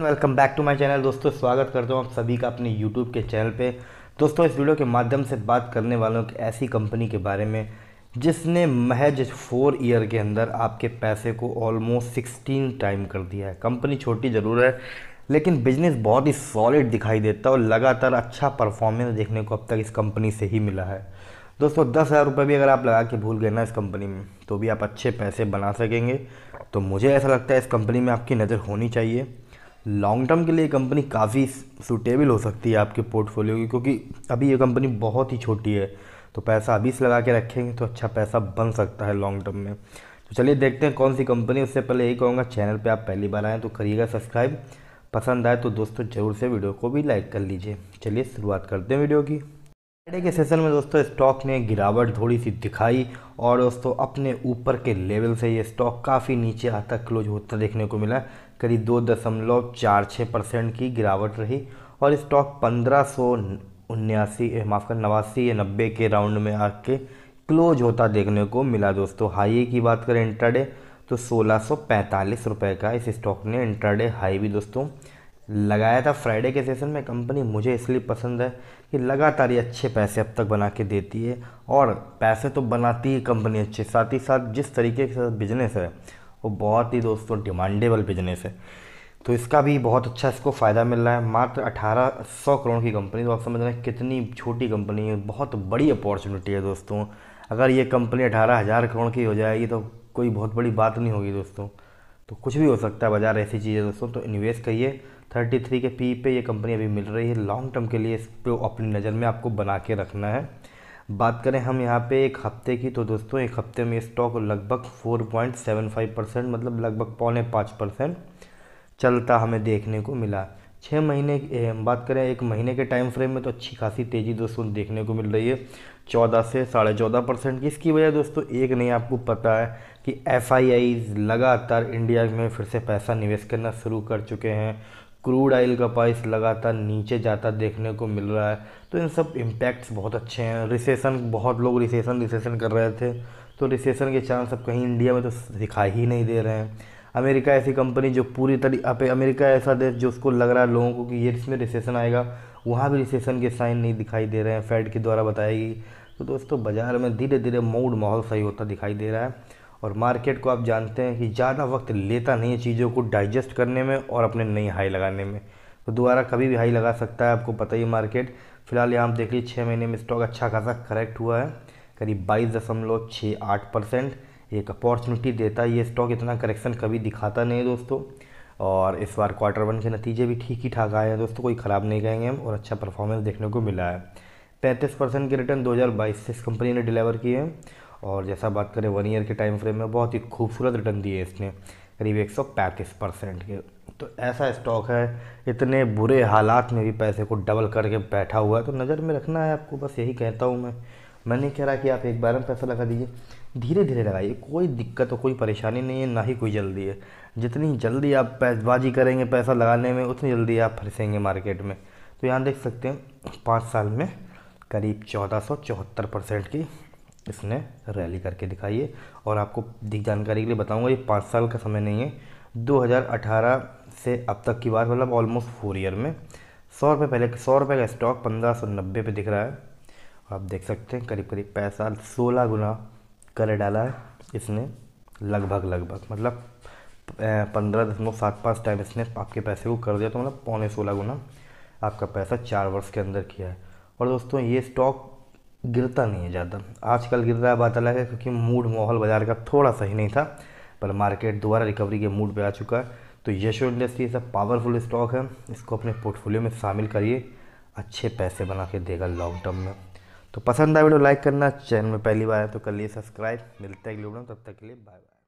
welcome back to my channel दोस्तों स्वागत करता हूँ आप सभी का अपने यूट्यूब के चैनल पे दोस्तों इस वीडियो के माध्यम से बात करने वालों की ऐसी कंपनी के बारे में जिसने महज फोर ईयर के अंदर आपके पैसे को ऑलमोस्ट सिक्सटीन टाइम कर दिया है कंपनी छोटी ज़रूर है लेकिन बिजनेस बहुत ही सॉलिड दिखाई देता है और लगातार अच्छा परफॉर्मेंस देखने को अब तक इस कंपनी से ही मिला है दोस्तों दस हज़ार रुपये भी अगर आप लगा के भूल गए ना इस कंपनी में तो भी आप अच्छे पैसे बना सकेंगे तो मुझे ऐसा लगता है इस कंपनी में आपकी नज़र होनी चाहिए लॉन्ग टर्म के लिए कंपनी काफ़ी सूटेबल हो सकती है आपके पोर्टफोलियो की क्योंकि अभी ये कंपनी बहुत ही छोटी है तो पैसा अभी से लगा के रखेंगे तो अच्छा पैसा बन सकता है लॉन्ग टर्म में तो चलिए देखते हैं कौन सी कंपनी उससे पहले यही कहूँगा चैनल पे आप पहली बार आएँ तो करिएगा सब्सक्राइब पसंद आए तो दोस्तों जरूर से वीडियो को भी लाइक कर लीजिए चलिए शुरुआत करते हैं वीडियो की फ्राइडे के सेशन में दोस्तों स्टॉक ने गिरावट थोड़ी सी दिखाई और दोस्तों अपने ऊपर के लेवल से ये स्टॉक काफ़ी नीचे आता क्लोज होता देखने को मिला करीब दो दशमलव चार छः परसेंट की गिरावट रही और स्टॉक पंद्रह सौ उन्यासी माफ कर नवासी या नब्बे के राउंड में आके क्लोज होता देखने को मिला दोस्तों हाई की बात करें इंटरडे तो सोलह सौ पैंतालीस रुपये का इस स्टॉक ने इंटरडे हाई भी दोस्तों लगाया था फ्राइडे के सेशन में कंपनी मुझे इसलिए पसंद है कि लगातार ये अच्छे पैसे अब तक बना के देती है और पैसे तो बनाती है कंपनी अच्छे साथ ही साथ जिस तरीके से बिजनेस है वो बहुत ही दोस्तों डिमांडेबल बिजनेस है तो इसका भी बहुत अच्छा इसको फ़ायदा मिल रहा है मात्र अठारह सौ करोड़ की कंपनी तो आप समझ रहे हैं कितनी छोटी कंपनी है बहुत बड़ी अपॉर्चुनिटी है दोस्तों अगर ये कंपनी अठारह हज़ार करोड़ की हो जाएगी तो कोई बहुत बड़ी बात नहीं होगी दोस्तों तो कुछ भी हो सकता है बाज़ार ऐसी चीज़ है दोस्तों तो इन्वेस्ट करिए थर्टी थ्री के पी पे ये कंपनी अभी मिल रही है लॉन्ग टर्म के लिए इस पर अपनी नज़र में आपको बना के रखना है बात करें हम यहाँ पे एक हफ्ते की तो दोस्तों एक हफ्ते में स्टॉक लगभग 4.75 परसेंट मतलब लगभग पौने पाँच परसेंट चलता हमें देखने को मिला छः महीने बात करें एक महीने के टाइम फ्रेम में तो अच्छी खासी तेज़ी दोस्तों देखने को मिल रही है चौदह से साढ़े चौदह परसेंट की इसकी वजह दोस्तों एक नहीं आपको पता है कि एफ लगातार इंडिया में फिर से पैसा निवेश करना शुरू कर चुके हैं क्रूड ऑयल का प्राइस लगातार नीचे जाता देखने को मिल रहा है तो इन सब इम्पैक्ट्स बहुत अच्छे हैं रिसेशन बहुत लोग रिसेशन रिसेशन कर रहे थे तो रिसेशन के चांस अब कहीं इंडिया में तो दिखाई ही नहीं दे रहे हैं अमेरिका ऐसी कंपनी जो पूरी तरह अमेरिका ऐसा देश जो उसको लग रहा है लोगों को कि ये इसमें रिसेशन आएगा वहाँ भी रिसेशन के साइन नहीं दिखाई दे रहे हैं फेड के द्वारा बताएगी तो दोस्तों बाज़ार में धीरे धीरे मूड माहौल सही होता दिखाई दे रहा है और मार्केट को आप जानते हैं कि ज़्यादा वक्त लेता नहीं है चीज़ों को डाइजेस्ट करने में और अपने नई हाई लगाने में तो दोबारा कभी भी हाई लगा सकता है आपको पता ही मार्केट फिलहाल यहाँ आप लीजिए छः महीने में स्टॉक अच्छा खासा करेक्ट हुआ है करीब बाईस दशमलव छः आठ परसेंट एक अपॉर्चुनिटी देता है ये स्टॉक इतना करेक्शन कभी दिखाता नहीं है दोस्तों और इस बार क्वार्टर वन के नतीजे भी ठीक ही ठाक आए हैं दोस्तों कोई ख़राब नहीं कहेंगे हम और अच्छा परफॉर्मेंस देखने को मिला है पैंतीस परसेंट के रिटर्न 2022 से इस कंपनी ने डिलीवर किए हैं और जैसा बात करें वन ईयर के टाइम फ्रेम में बहुत ही खूबसूरत रिटर्न दिए इसने करीब एक सौ पैंतीस परसेंट के तो ऐसा स्टॉक है इतने बुरे हालात में भी पैसे को डबल करके बैठा हुआ है तो नज़र में रखना है आपको बस यही कहता हूँ मैं मैं नहीं कह रहा कि आप एक बार में पैसा लगा दीजिए धीरे धीरे लगाइए कोई दिक्कत और कोई परेशानी नहीं है ना ही कोई जल्दी है जितनी जल्दी आप पैसबाजी करेंगे पैसा लगाने में उतनी जल्दी आप फंसेंगे मार्केट में तो यहाँ देख सकते हैं पाँच साल में करीब चौदह सौ चौहत्तर परसेंट की इसने रैली करके दिखाई है और आपको अधिक जानकारी के लिए बताऊंगा ये पाँच साल का समय नहीं है 2018 से अब तक की बार मतलब ऑलमोस्ट फोर ईयर में सौ रुपये पहले सौ रुपये का स्टॉक पंद्रह सौ नब्बे पर दिख रहा है आप देख सकते हैं करीब करीब पैसा सोलह गुना कर डाला है इसने लगभग लगभग मतलब पंद्रह दशमलव सात पाँच टाइम इसने आपके पैसे को कर दिया तो मतलब पौने सोलह गुना आपका पैसा चार वर्ष के अंदर किया है और दोस्तों ये स्टॉक गिरता नहीं है ज़्यादा आजकल गिर रहा है बात अलग है क्योंकि मूड माहौल बाज़ार का थोड़ा सही नहीं था पर मार्केट दोबारा रिकवरी के मूड पे आ चुका है तो यशो इंडस्ट्री ऐसा पावरफुल स्टॉक है इसको अपने पोर्टफोलियो में शामिल करिए अच्छे पैसे बना के देगा लॉन्ग टर्म में तो पसंद आए वीडियो लाइक करना चैनल में पहली बार है तो कर लिए सब्सक्राइब मिलते हैं अगले वीडियो तब तक के लिए बाय बाय